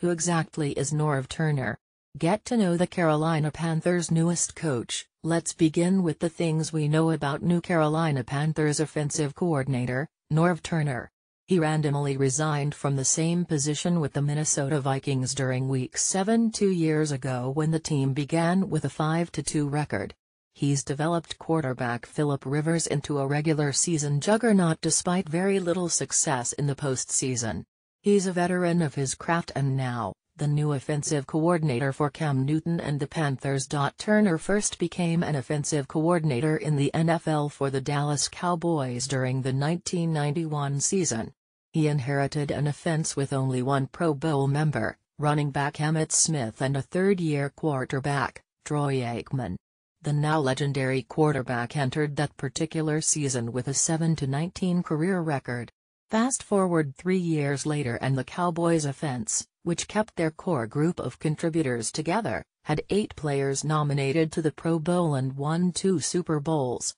Who exactly is Norv Turner? Get to know the Carolina Panthers' newest coach. Let's begin with the things we know about new Carolina Panthers offensive coordinator, Norv Turner. He randomly resigned from the same position with the Minnesota Vikings during Week 7 two years ago when the team began with a 5-2 record. He's developed quarterback Philip Rivers into a regular season juggernaut despite very little success in the postseason. He's a veteran of his craft and now, the new offensive coordinator for Cam Newton and the Panthers. Turner first became an offensive coordinator in the NFL for the Dallas Cowboys during the 1991 season. He inherited an offense with only one Pro Bowl member, running back Emmett Smith and a third-year quarterback, Troy Aikman. The now legendary quarterback entered that particular season with a 7-19 career record. Fast forward three years later and the Cowboys offense, which kept their core group of contributors together, had eight players nominated to the Pro Bowl and won two Super Bowls,